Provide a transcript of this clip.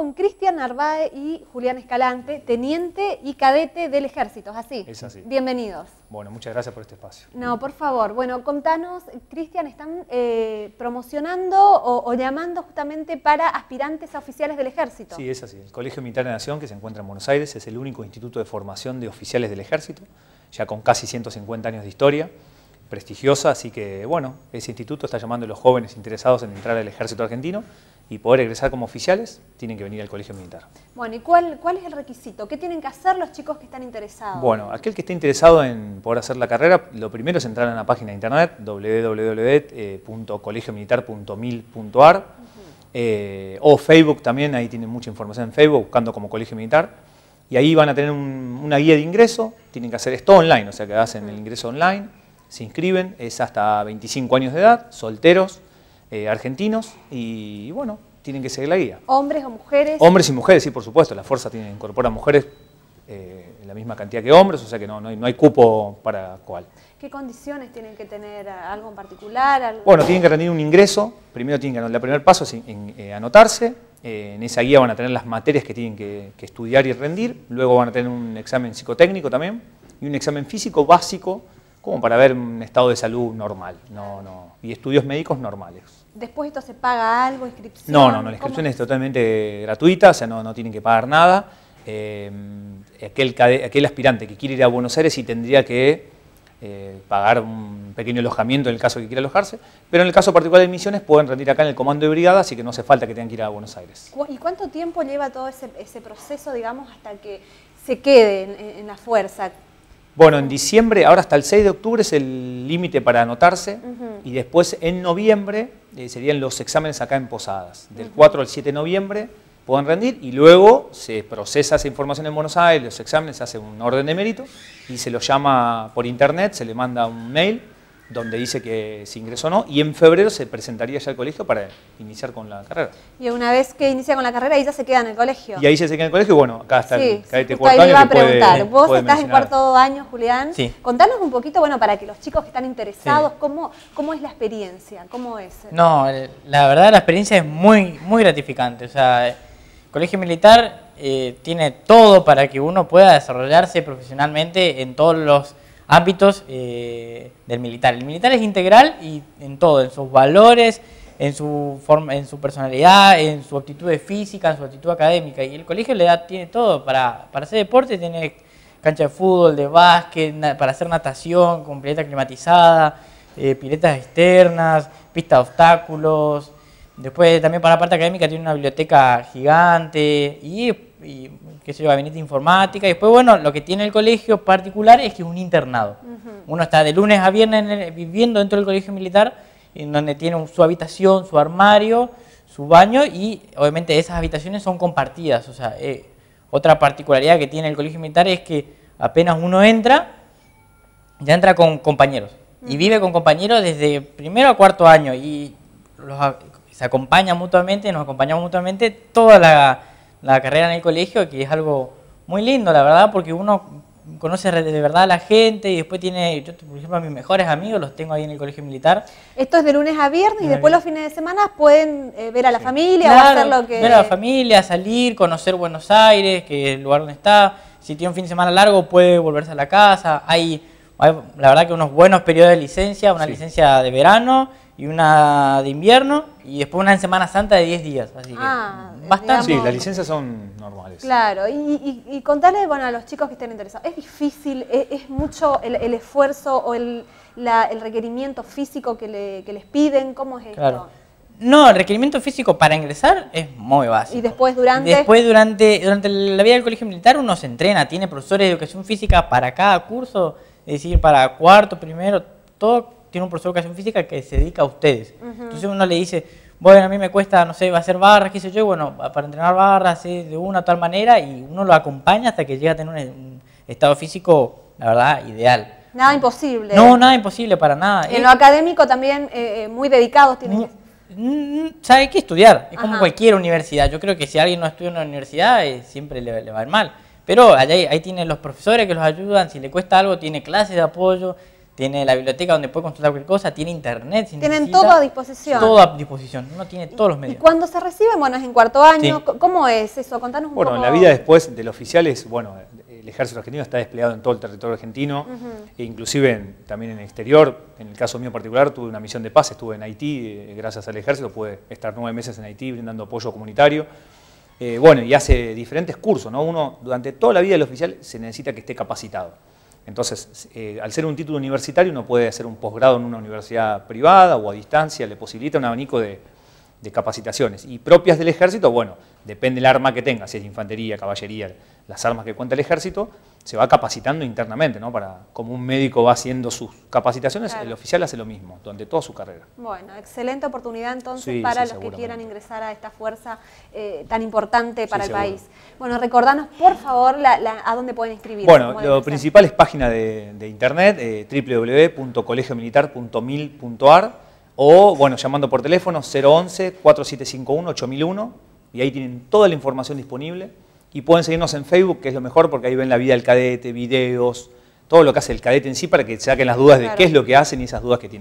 con Cristian Narváez y Julián Escalante, teniente y cadete del ejército, así? Bienvenidos. Bueno, muchas gracias por este espacio. No, por favor. Bueno, contanos, Cristian, están eh, promocionando o, o, llamando justamente para aspirantes a oficiales del ejército. Sí, es así. El Colegio Militar de Nación, que se encuentra en Buenos Aires, es el único instituto de formación de oficiales del ejército, ya con casi 150 años de historia prestigiosa, así que bueno, ese instituto está llamando a los jóvenes interesados en entrar al ejército argentino y poder egresar como oficiales, tienen que venir al colegio militar. Bueno, ¿y cuál, cuál es el requisito? ¿Qué tienen que hacer los chicos que están interesados? Bueno, aquel que esté interesado en poder hacer la carrera, lo primero es entrar a la página de internet www.colegiomilitar.mil.ar eh, eh, o Facebook también, ahí tienen mucha información en Facebook, buscando como colegio militar. Y ahí van a tener una guía de ingreso, tienen que hacer esto online, o sea que hacen el ingreso online, se inscriben, es hasta 25 años de edad, solteros, eh, argentinos y, bueno, tienen que seguir la guía. ¿Hombres o mujeres? Hombres y mujeres, sí, por supuesto. La fuerza tiene, incorpora mujeres eh, en la misma cantidad que hombres, o sea que no, no, hay, cupo para cual. ¿Qué condiciones tienen que tener? Eh, ¿Algo en particular? Bueno, tienen que rendir un ingreso. Primero tienen que, el primer paso es en, eh, anotarse. en esa guía van a tener las materias que tienen que, que, estudiar y rendir. Luego van a tener un examen psicotécnico también y un examen físico básico como para ver un estado de salud normal no, no, y estudios médicos normales. ¿Después esto se paga algo, inscripción? No, no, no la inscripción es totalmente gratuita, o sea, no, tienen que pagar nada. Eh, aquel, aspirante que quiere ir a Buenos Aires sí tendría que eh, pagar un pequeño alojamiento en el caso que quiera alojarse, pero en el caso particular de Misiones pueden rendir acá en el comando de brigada, así que no hace falta que tengan que ir a Buenos Aires. ¿Y cuánto tiempo lleva todo ese, proceso, digamos, hasta que se quede en, la fuerza? Bueno, en diciembre, ahora hasta el 6 de octubre es el límite para anotarse y después en noviembre eh, serían los exámenes acá en Posadas. Del 4 al 7 de noviembre pueden rendir y luego se procesa esa información en Buenos Aires, los exámenes, se hace un orden de mérito y se lo llama por internet, se le manda un mail donde dice que se ingresó o no, y en febrero se presentaría ya al colegio para iniciar con la carrera. Y una vez que inicia con la carrera, ahí ya se queda en el colegio. Y ahí ya se queda en el colegio, y bueno, acá está sí, el sí, cuarto año. a preguntar, vos estás en cuarto año, Julián. Sí. Contanos un poquito, bueno, para que los chicos que están interesados, cómo, cómo es la experiencia, cómo es. No, la verdad la experiencia es muy, muy gratificante. O sea, colegio militar eh, tiene todo para que uno pueda desarrollarse profesionalmente en todos los ámbitos eh, del militar. El militar es integral y en todo, en sus valores, en su, forma, en su personalidad, en su actitud física, en su actitud académica. Y el colegio le da, tiene todo para, para hacer deporte, tiene cancha de fútbol, de básquet, para hacer natación con pileta climatizada, eh, piletas externas, pista de obstáculos. Después también para la parte académica tiene una biblioteca gigante y y qué sé yo, gabinete informática. Y después, bueno, lo que tiene el colegio particular es que es un internado. Uno está de lunes a viernes viviendo dentro del colegio militar, en donde tiene su habitación, su armario, su baño y obviamente esas habitaciones son compartidas. O sea, eh, otra particularidad que tiene el colegio militar es que apenas uno entra, ya entra con compañeros. Y vive con compañeros desde primero a cuarto año y se acompaña mutuamente, nos acompañamos mutuamente toda la la carrera en el colegio, que es algo muy lindo, la verdad, porque uno conoce de verdad a la gente y después tiene, yo por ejemplo a mis mejores amigos los tengo ahí en el colegio militar. Esto es de lunes a viernes y después los fines de semana pueden eh, ver a la familia hacer lo que... Ver a la familia, salir, conocer Buenos Aires, que es el lugar donde está. Si tiene un fin de semana largo puede volverse a la casa. Hay, la verdad que unos buenos periodos de licencia, una licencia de verano y una de invierno y después una en Semana Santa de 10 días. Así que ah, bastante. sí, las licencias son normales. Claro, y, y, bueno, a los chicos que estén interesados, es difícil, es, mucho el, el, esfuerzo o el, la, el requerimiento físico que, le, les piden, ¿cómo es claro. No, el requerimiento físico para ingresar es muy básico. ¿Y después durante? Después durante, durante la vida del colegio militar uno se entrena, tiene profesores de educación física para cada curso, es decir, para cuarto, primero, todo tiene un profesor de educación física que se dedica a ustedes. Entonces uno le dice, bueno, a mí me cuesta, no sé, va a hacer barras, qué sé yo, bueno, para entrenar barras, de una tal manera, y uno lo acompaña hasta que llega a tener un, estado físico, la verdad, ideal. Nada imposible. No, nada imposible, para nada. En lo académico también, eh, eh, muy dedicados tienen que hay mm, mm, que estudiar, es como cualquier universidad. Yo creo que si alguien no estudia en una universidad, eh, siempre le, va a ir mal. Pero allá ahí tienen los profesores que los ayudan, si le cuesta algo, tiene clases de apoyo, tiene la biblioteca donde puede consultar cualquier cosa, tiene internet. Tienen todo a disposición. Todo a disposición, uno tiene todos los medios. ¿Y cuando se reciben? Bueno, es en cuarto año. ¿Cómo es eso? Contanos un poco. Bueno, la vida después del oficial es, bueno, el ejército argentino está desplegado en todo el territorio argentino, e inclusive también en el exterior. En el caso mío particular tuve una misión de paz, estuve en Haití, eh, gracias al ejército pude estar nueve meses en Haití brindando apoyo comunitario. Eh, bueno, y hace diferentes cursos, ¿no? Uno, durante toda la vida del oficial se necesita que esté capacitado. Entonces, eh, al ser un título universitario, uno puede hacer un posgrado en una universidad privada o a distancia, le posibilita un abanico de, de capacitaciones. Y propias del ejército, bueno, depende del arma que tenga, si es infantería, caballería, las armas que cuenta el ejército, se va capacitando internamente, ¿no? Para, como un médico va haciendo sus capacitaciones, el oficial hace lo mismo durante toda su carrera. Bueno, excelente oportunidad entonces para los que quieran ingresar a esta fuerza eh, tan importante para el país. Bueno, recordanos por favor a dónde pueden inscribirse. Bueno, lo principal es página de, internet, eh, www.colegiomilitar.mil.ar o, bueno, llamando por teléfono 011-4751-8001 y ahí tienen toda la información disponible y pueden seguirnos en Facebook, que es lo mejor, porque ahí ven la vida del cadete, videos, todo lo que hace el cadete en sí para que saquen las dudas de qué es lo que hacen y esas dudas que tienen.